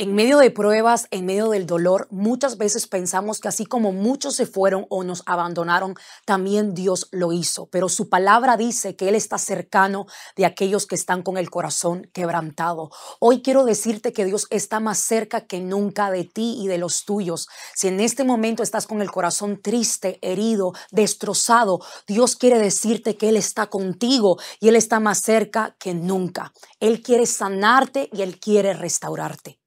En medio de pruebas, en medio del dolor, muchas veces pensamos que así como muchos se fueron o nos abandonaron, también Dios lo hizo. Pero su palabra dice que Él está cercano de aquellos que están con el corazón quebrantado. Hoy quiero decirte que Dios está más cerca que nunca de ti y de los tuyos. Si en este momento estás con el corazón triste, herido, destrozado, Dios quiere decirte que Él está contigo y Él está más cerca que nunca. Él quiere sanarte y Él quiere restaurarte.